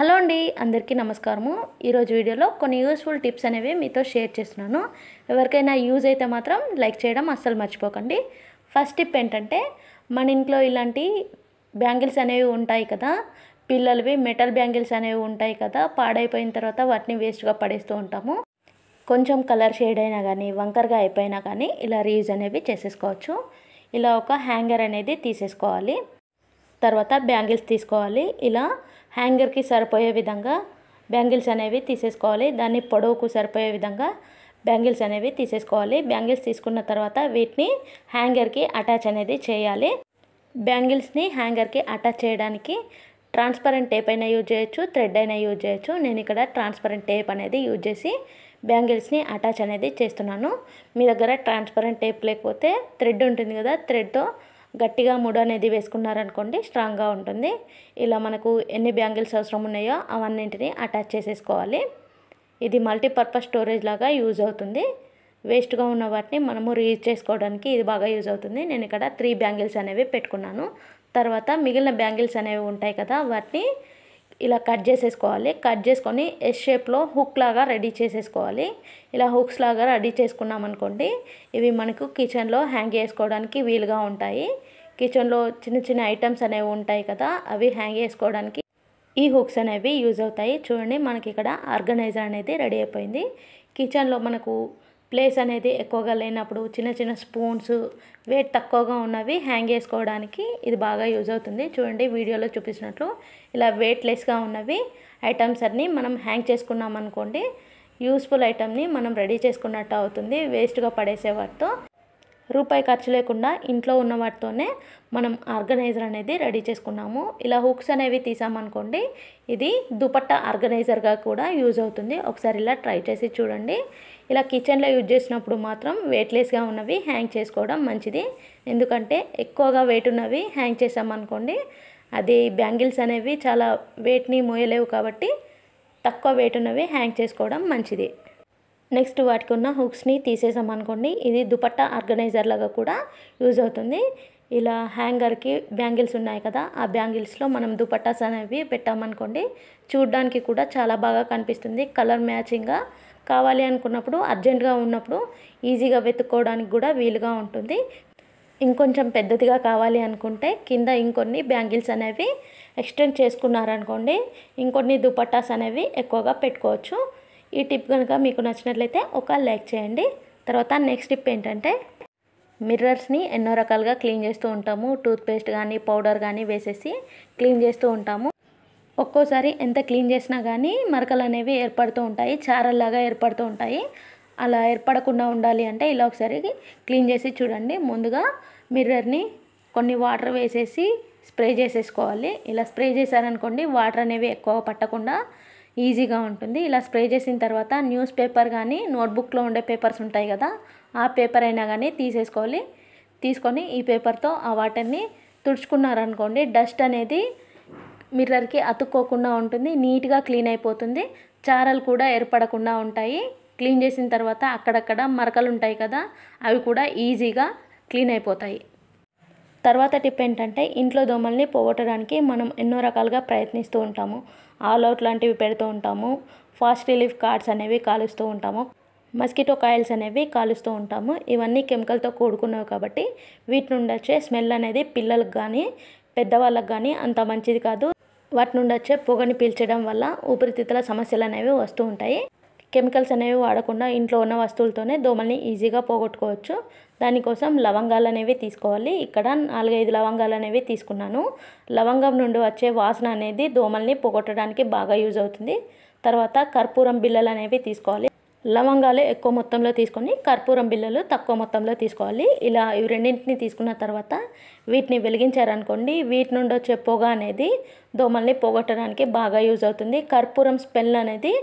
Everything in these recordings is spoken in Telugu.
హలో అండి అందరికీ నమస్కారము ఈరోజు వీడియోలో కొన్ని యూస్ఫుల్ టిప్స్ అనేవి మీతో షేర్ చేస్తున్నాను ఎవరికైనా యూజ్ అయితే మాత్రం లైక్ చేయడం అస్సలు మర్చిపోకండి ఫస్ట్ టిప్ ఏంటంటే మన ఇంట్లో ఇలాంటి బ్యాంగిల్స్ అనేవి ఉంటాయి కదా పిల్లలవి మెటల్ బ్యాంగిల్స్ అనేవి ఉంటాయి కదా పాడైపోయిన తర్వాత వాటిని వేస్ట్గా పడేస్తూ ఉంటాము కొంచెం కలర్ షేడ్ అయినా కానీ వంకరగా అయిపోయినా కానీ ఇలా రీయూజ్ అనేవి చేసేసుకోవచ్చు ఇలా ఒక హ్యాంగర్ అనేది తీసేసుకోవాలి తర్వాత బ్యాంగిల్స్ తీసుకోవాలి ఇలా హ్యాంగర్కి సరిపోయే విధంగా బ్యాంగిల్స్ అనేవి తీసేసుకోవాలి దాన్ని పొడవుకు సరిపోయే విధంగా బ్యాంగిల్స్ అనేవి తీసేసుకోవాలి బ్యాంగిల్స్ తీసుకున్న తర్వాత వీటిని హ్యాంగర్కి అటాచ్ అనేది చేయాలి బ్యాంగిల్స్ని హ్యాంగర్కి అటాచ్ చేయడానికి ట్రాన్స్పరెంట్ టేప్ అయినా యూజ్ చేయొచ్చు థ్రెడ్ అయినా యూజ్ చేయొచ్చు నేను ఇక్కడ ట్రాన్స్పరెంట్ టేప్ అనేది యూజ్ చేసి బ్యాంగిల్స్ని అటాచ్ అనేది చేస్తున్నాను మీ దగ్గర ట్రాన్స్పరెంట్ టేప్ లేకపోతే థ్రెడ్ ఉంటుంది కదా థ్రెడ్తో గట్టిగా ముడు అనేది వేసుకున్నారనుకోండి స్ట్రాంగ్గా ఉంటుంది ఇలా మనకు ఎన్ని బ్యాంగిల్స్ అవసరం ఉన్నాయో అవన్నింటినీ అటాచ్ చేసేసుకోవాలి ఇది మల్టీపర్పస్ స్టోరేజ్ లాగా యూజ్ అవుతుంది వేస్ట్గా ఉన్న వాటిని మనము రీయూజ్ చేసుకోవడానికి ఇది బాగా యూజ్ అవుతుంది నేను ఇక్కడ త్రీ బ్యాంగిల్స్ అనేవి పెట్టుకున్నాను తర్వాత మిగిలిన బ్యాంగిల్స్ అనేవి ఉంటాయి కదా వాటిని ఇలా కట్ చేసేసుకోవాలి కట్ చేసుకొని ఎస్ షేప్లో హుక్ లాగా రెడీ చేసేసుకోవాలి ఇలా హుక్స్ లాగా రెడీ చేసుకున్నాం అనుకోండి ఇవి మనకు కిచెన్లో హ్యాంగ్ చేసుకోవడానికి వీలుగా ఉంటాయి కిచెన్లో చిన్న చిన్న ఐటమ్స్ అనేవి ఉంటాయి కదా అవి హ్యాంగ్ చేసుకోవడానికి ఈ హుక్స్ అనేవి యూజ్ అవుతాయి చూడండి మనకి ఇక్కడ ఆర్గనైజర్ అనేది రెడీ అయిపోయింది కిచెన్లో మనకు ప్లేస్ అనేది ఎక్కువగా లేనప్పుడు చిన్న చిన్న స్పూన్స్ వెయిట్ తక్కువగా ఉన్నవి హ్యాంగ్ చేసుకోవడానికి ఇది బాగా యూజ్ అవుతుంది చూడండి వీడియోలో చూపించినట్లు ఇలా వెయిట్లెస్గా ఉన్నవి ఐటమ్స్ అన్నీ మనం హ్యాంగ్ చేసుకున్నాం అనుకోండి యూస్ఫుల్ ఐటమ్ని మనం రెడీ చేసుకున్నట్టు అవుతుంది వేస్ట్గా పడేసే వాటితో రూపాయి ఖర్చు లేకుండా ఇంట్లో ఉన్న వాటితోనే మనం ఆర్గనైజర్ అనేది రెడీ చేసుకున్నాము ఇలా హుక్స్ అనేవి తీసామనుకోండి ఇది దుపట్టా ఆర్గనైజర్గా కూడా యూజ్ అవుతుంది ఒకసారి ఇలా ట్రై చేసి చూడండి ఇలా కిచెన్లో యూజ్ చేసినప్పుడు మాత్రం వెయిట్లెస్గా ఉన్నవి హ్యాంగ్ చేసుకోవడం మంచిది ఎందుకంటే ఎక్కువగా వెయిట్ ఉన్నవి హ్యాంగ్ చేసామనుకోండి అది బ్యాంగిల్స్ అనేవి చాలా వెయిట్ని మోయలేవు కాబట్టి తక్కువ వెయిట్ ఉన్నవి హ్యాంగ్ చేసుకోవడం మంచిది నెక్స్ట్ వాటికి ఉన్న హుక్స్ని తీసేసామనుకోండి ఇది దుపట్టా ఆర్గనైజర్ లాగా కూడా యూజ్ అవుతుంది ఇలా హ్యాంగర్కి బ్యాంగిల్స్ ఉన్నాయి కదా ఆ బ్యాంగిల్స్లో మనం దుపట్టాస్ అనేవి పెట్టామనుకోండి చూడ్డానికి కూడా చాలా బాగా కనిపిస్తుంది కలర్ మ్యాచింగ్గా కావాలి అనుకున్నప్పుడు అర్జెంటుగా ఉన్నప్పుడు ఈజీగా వెతుక్కోవడానికి కూడా వీలుగా ఉంటుంది ఇంకొంచెం పెద్దదిగా కావాలి అనుకుంటే కింద ఇంకొన్ని బ్యాంగిల్స్ అనేవి ఎక్స్టెండ్ చేసుకున్నారనుకోండి ఇంకొన్ని దుపట్టాస్ అనేవి ఎక్కువగా పెట్టుకోవచ్చు ఈ టిప్ కనుక మీకు నచ్చినట్లయితే ఒక లైక్ చేయండి తర్వాత నెక్స్ట్ టిప్ ఏంటంటే మిర్రర్స్ని ఎన్నో రకాలుగా క్లీన్ చేస్తూ ఉంటాము టూత్పేస్ట్ కానీ పౌడర్ కానీ వేసేసి క్లీన్ చేస్తూ ఉంటాము ఒక్కోసారి ఎంత క్లీన్ చేసినా కానీ మరకలు అనేవి ఏర్పడుతూ ఉంటాయి చారల్లాగా ఏర్పడుతూ ఉంటాయి అలా ఏర్పడకుండా ఉండాలి అంటే ఇలా ఒకసారి క్లీన్ చేసి చూడండి ముందుగా మిర్రర్ని కొన్ని వాటర్ వేసేసి స్ప్రే చేసేసుకోవాలి ఇలా స్ప్రే చేశారనుకోండి వాటర్ అనేవి ఎక్కువ పట్టకుండా ఈజీగా ఉంటుంది ఇలా స్ప్రే చేసిన తర్వాత న్యూస్ పేపర్ కానీ నోట్బుక్లో ఉండే పేపర్స్ ఉంటాయి కదా ఆ పేపర్ అయినా కానీ తీసేసుకోవాలి తీసుకొని ఈ పేపర్తో ఆ వాటర్ని తుడుచుకున్నారనుకోండి డస్ట్ అనేది మిర్రర్కి అతుక్కోకుండా ఉంటుంది నీట్గా క్లీన్ అయిపోతుంది చారలు కూడా ఏర్పడకుండా ఉంటాయి క్లీన్ చేసిన తర్వాత అక్కడక్కడ మరకలు ఉంటాయి కదా అవి కూడా ఈజీగా క్లీన్ అయిపోతాయి తర్వాత టిప్ ఏంటంటే ఇంట్లో దోమల్ని పోగొట్టడానికి మనం ఎన్నో రకాలుగా ప్రయత్నిస్తూ ఉంటాము ఆల్ అవుట్ లాంటివి పెడుతూ ఉంటాము ఫాస్ట్ రిలీఫ్ కార్డ్స్ అనేవి కాలుస్తూ ఉంటాము మస్కిటో కాయిల్స్ అనేవి కాలుస్తూ ఉంటాము ఇవన్నీ కెమికల్తో కూడుకున్నవి కాబట్టి వీటి నుండి వచ్చే స్మెల్ అనేది పిల్లలకు కానీ పెద్దవాళ్ళకు కానీ అంత మంచిది కాదు వాటి నుండి వచ్చే పొగని పీల్చడం వల్ల ఊపిరితిత్తుల సమస్యలు అనేవి వస్తూ ఉంటాయి కెమికల్స్ అనేవి వాడకుండా ఇంట్లో ఉన్న వస్తువులతోనే దోమల్ని ఈజీగా పోగొట్టుకోవచ్చు దానికోసం లవంగాలు అనేవి తీసుకోవాలి ఇక్కడ నాలుగైదు లవంగాలు అనేవి తీసుకున్నాను లవంగం నుండి వచ్చే వాసన అనేది దోమల్ని పోగొట్టడానికి బాగా యూజ్ అవుతుంది తర్వాత కర్పూరం బిళ్ళలు అనేవి తీసుకోవాలి లవంగాలు ఎక్కువ మొత్తంలో తీసుకొని కర్పూరం బిళ్ళలు తక్కువ మొత్తంలో తీసుకోవాలి ఇలా ఇవి రెండింటిని తీసుకున్న తర్వాత వీటిని వెలిగించారనుకోండి వీటి నుండి వచ్చే పొగ అనేది దోమల్ని పోగొట్టడానికి బాగా యూజ్ అవుతుంది కర్పూరం స్పెల్ అనేది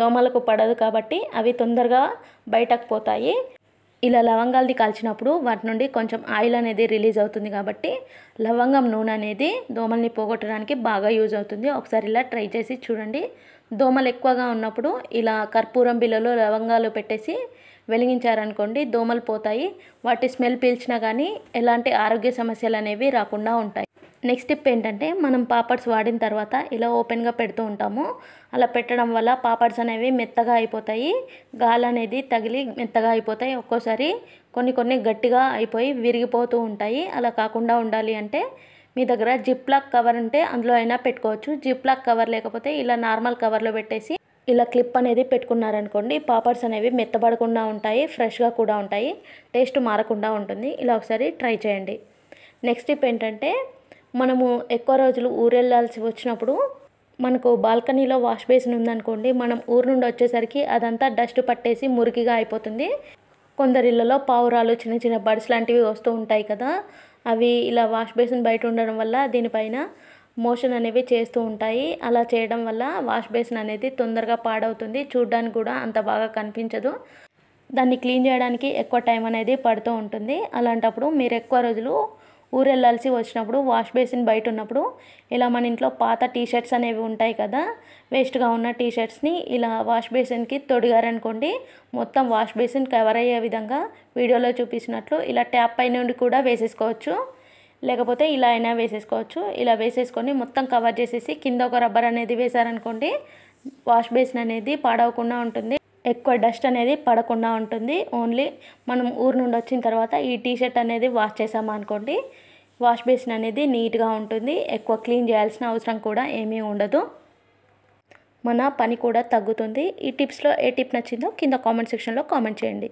దోమలకు పడదు కాబట్టి అవి తొందరగా బయటకు పోతాయి ఇలా లవంగాలది కాల్చినప్పుడు వాటి నుండి కొంచెం ఆయిల్ అనేది రిలీజ్ అవుతుంది కాబట్టి లవంగం నూనె అనేది దోమల్ని పోగొట్టడానికి బాగా యూజ్ అవుతుంది ఒకసారి ఇలా ట్రై చేసి చూడండి దోమలు ఎక్కువగా ఉన్నప్పుడు ఇలా కర్పూరం బిళ్ళలో లవంగాలు పెట్టేసి వెలిగించారనుకోండి దోమలు పోతాయి వాటి స్మెల్ పీల్చినా కానీ ఎలాంటి ఆరోగ్య సమస్యలు అనేవి రాకుండా ఉంటాయి నెక్స్ట్ టిప్ ఏంటంటే మనం పాపడ్స్ వాడిన తర్వాత ఇలా ఓపెన్గా పెడుతూ ఉంటాము అలా పెట్టడం వల్ల పాపడ్స్ అనేవి మెత్తగా అయిపోతాయి గాలి అనేది తగిలి మెత్తగా అయిపోతాయి ఒక్కోసారి కొన్ని కొన్ని గట్టిగా అయిపోయి విరిగిపోతూ ఉంటాయి అలా కాకుండా ఉండాలి అంటే మీ దగ్గర జిప్ లాక్ కవర్ ఉంటే అందులో అయినా పెట్టుకోవచ్చు జిప్ లాక్ కవర్ లేకపోతే ఇలా నార్మల్ కవర్లో పెట్టేసి ఇలా క్లిప్ అనేది పెట్టుకున్నారనుకోండి పాపడ్స్ అనేవి మెత్తబడకుండా ఉంటాయి ఫ్రెష్గా కూడా ఉంటాయి టేస్ట్ మారకుండా ఉంటుంది ఇలా ఒకసారి ట్రై చేయండి నెక్స్ట్ టిప్ ఏంటంటే మనము ఎక్కువ రోజులు ఊరెళ్ళాల్సి వచ్చినప్పుడు మనకు బాల్కనీలో వాష్ బేసిన్ ఉందనుకోండి మనం ఊరు నుండి వచ్చేసరికి అదంతా డస్ట్ పట్టేసి మురికిగా అయిపోతుంది కొందరిళ్ళలో పావురాలు చిన్న చిన్న బడ్స్ లాంటివి వస్తూ ఉంటాయి కదా అవి ఇలా వాష్ బేసిన్ బయట ఉండడం వల్ల దీనిపైన మోషన్ అనేవి చేస్తూ ఉంటాయి అలా చేయడం వల్ల వాష్ బేసిన్ అనేది తొందరగా పాడవుతుంది చూడడానికి కూడా అంత బాగా కనిపించదు దాన్ని క్లీన్ చేయడానికి ఎక్కువ టైం అనేది పడుతూ ఉంటుంది అలాంటప్పుడు మీరు ఎక్కువ రోజులు ఊరు వెళ్ళాల్సి వచ్చినప్పుడు వాష్ బేసిన్ బయట ఉన్నప్పుడు ఇలా మన ఇంట్లో పాత టీ షర్ట్స్ అనేవి ఉంటాయి కదా వేస్ట్గా ఉన్న టీ షర్ట్స్ని ఇలా వాష్ బేసిన్కి తొడిగారనుకోండి మొత్తం వాష్ బేసిన్ కవర్ అయ్యే విధంగా వీడియోలో చూపించినట్లు ఇలా ట్యాప్ పైన నుండి కూడా వేసేసుకోవచ్చు లేకపోతే ఇలా అయినా వేసేసుకోవచ్చు ఇలా వేసేసుకొని మొత్తం కవర్ చేసేసి కింద ఒక రబ్బర్ అనేది వేశారనుకోండి వాష్ బేసిన్ అనేది పాడవకుండా ఉంటుంది ఎక్కువ డస్ట్ అనేది పడకుండా ఉంటుంది ఓన్లీ మనం ఊరు నుండి వచ్చిన తర్వాత ఈ టీషర్ట్ అనేది వాష్ చేసాము అనుకోండి వాష్ బేసిన్ అనేది నీట్గా ఉంటుంది ఎక్కువ క్లీన్ చేయాల్సిన అవసరం కూడా ఏమీ ఉండదు మన పని కూడా తగ్గుతుంది ఈ టిప్స్లో ఏ టిప్ నచ్చిందో కింద కామెంట్ సెక్షన్లో కామెంట్ చేయండి